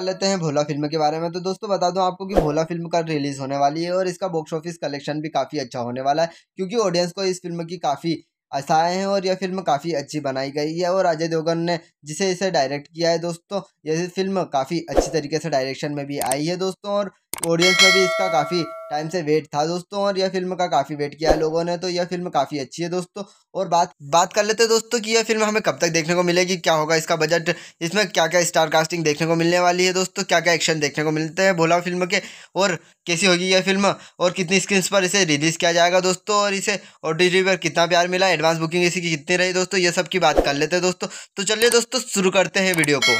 कर लेते हैं भोला फिल्म के बारे में तो दोस्तों बता दूं आपको कि भोला फिल्म का रिलीज़ होने वाली है और इसका बॉक्स ऑफिस कलेक्शन भी काफ़ी अच्छा होने वाला है क्योंकि ऑडियंस को इस फिल्म की काफ़ी आशाएँ हैं और यह फिल्म काफ़ी अच्छी बनाई गई है और अजय देवगन ने जिसे इसे डायरेक्ट किया है दोस्तों यह फिल्म काफ़ी अच्छी तरीके से डायरेक्शन में भी आई है दोस्तों और ऑडियंस में भी इसका काफ़ी टाइम से वेट था दोस्तों और यह फिल्म का काफ़ी वेट किया है लोगों ने तो यह फिल्म काफ़ी अच्छी है दोस्तों और बात बात कर लेते हैं दोस्तों कि यह फिल्म हमें कब तक देखने को मिलेगी क्या होगा इसका बजट इसमें क्या क्या स्टार कास्टिंग देखने को मिलने वाली है दोस्तों क्या क्या एक्शन देखने को मिलते हैं भोला फिल्म के और कैसी होगी यह फिल्म और कितनी स्क्रीन पर इसे रिलीज़ किया जाएगा दोस्तों और इसे ओ पर कितना प्यार मिला एडवांस बुकिंग इसी की कितनी रही दोस्तों ये सब की बात कर लेते हैं दोस्तों तो चलिए दोस्तों शुरू करते हैं वीडियो को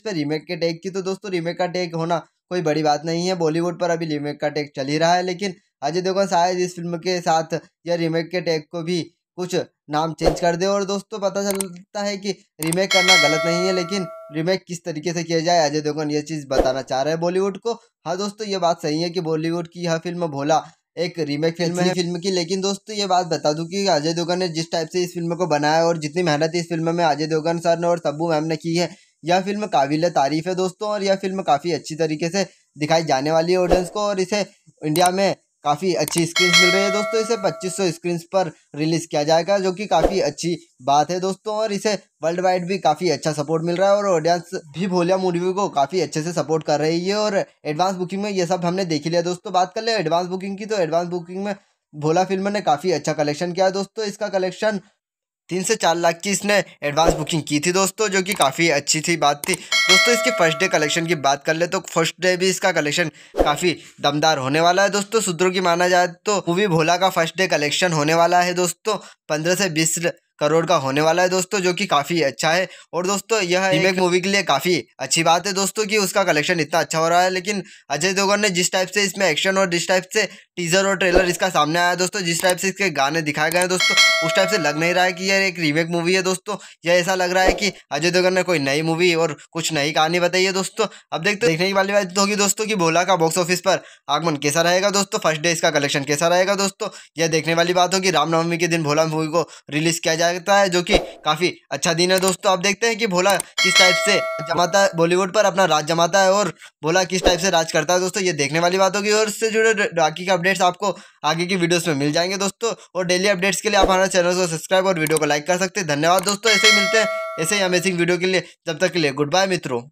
इस पर रीमेक के टैग की तो दोस्तों रीमेक का टैग होना कोई बड़ी बात नहीं है बॉलीवुड पर अभी रीमेक का टैग चल ही रहा है लेकिन अजय देवगन शायद इस फिल्म के साथ या रीमेक के टैग को भी कुछ नाम चेंज कर दे और दोस्तों पता चलता है कि रीमेक करना गलत नहीं है लेकिन रीमेक किस तरीके से किया जाए अजय देवगन ये चीज़ बताना चाह रहे हैं बॉलीवुड को हाँ दोस्तों ये बात सही है कि बॉलीवुड की यह फिल्म भोला एक रीमेक फिल्म है फिल्म की लेकिन दोस्तों ये बात बता दूं कि अजय देवगन ने जिस टाइप से इस फिल्म को बनाया और जितनी मेहनत इस फिल्म में अजय देवगन सर ने और सब्बू मैम ने की है यह फिल्म काबिल तारीफ है दोस्तों और यह फिल्म काफ़ी अच्छी तरीके से दिखाई जाने वाली है ऑडियंस को और इसे इंडिया में काफ़ी अच्छी स्क्रीन मिल रही है दोस्तों इसे 2500 स्क्रीन्स पर रिलीज़ किया जाएगा जो कि काफ़ी अच्छी बात है दोस्तों और इसे वर्ल्ड वाइड भी काफ़ी अच्छा सपोर्ट मिल रहा है और ऑडियंस भी भोलिया मूवी को काफ़ी अच्छे से सपोर्ट कर रही है और एडवांस बुकिंग में ये सब हमने देख लिया दोस्तों बात कर ले एडवांस बुकिंग की तो एडवांस बुकिंग में भोला फिल्म ने काफ़ी अच्छा कलेक्शन किया है दोस्तों इसका कलेक्शन तीन से चार लाख की इसने एडवांस बुकिंग की थी दोस्तों जो कि काफ़ी अच्छी थी बात थी दोस्तों इसके फर्स्ट डे कलेक्शन की बात कर ले तो फर्स्ट डे भी इसका कलेक्शन काफ़ी दमदार होने वाला है दोस्तों सूत्रों की माना जाए तो वो भी भोला का फर्स्ट डे कलेक्शन होने वाला है दोस्तों पंद्रह से बीस करोड़ का होने वाला है दोस्तों जो कि काफ़ी अच्छा है और दोस्तों यह रीमेक मूवी के लिए काफ़ी अच्छी बात है दोस्तों कि उसका कलेक्शन इतना अच्छा हो रहा है लेकिन अजय देवगन ने जिस टाइप से इसमें एक्शन और जिस टाइप से टीजर और ट्रेलर इसका सामने आया दोस्तों जिस टाइप से इसके गाने दिखाए गए हैं दोस्तों उस टाइप से लग नहीं रहा है कि यह एक रीमेक मूवी है दोस्तों यह ऐसा लग रहा है कि अजय देवगन ने कोई नई मूवी और कुछ नई कहानी बताई है दोस्तों अब देखते देखने की वाली बात होगी दोस्तों की भोला का बॉक्स ऑफिस पर आगमन कैसा रहेगा दोस्तों फर्स्ट डे इसका कलेक्शन कैसा रहेगा दोस्तों यह देखने वाली बात होगी रामनवमी के दिन भोला मूवी को रिलीज किया जाए लगता है जो कि काफ़ी अच्छा दिन है दोस्तों आप देखते हैं कि भोला किस टाइप से जमाता है बॉलीवुड पर अपना राज जमाता है और भोला किस टाइप से राज करता है दोस्तों ये देखने वाली बात होगी और इससे जुड़े बाकी के अपडेट्स आपको आगे की वीडियोस में मिल जाएंगे दोस्तों और डेली अपडेट्स के लिए आप हमारे चैनल को सब्सक्राइब और वीडियो को लाइक कर सकते हैं धन्यवाद दोस्तों ऐसे ही मिलते हैं ऐसे ही अमेजिंग वीडियो के लिए जब तक के लिए गुड बाय मित्रों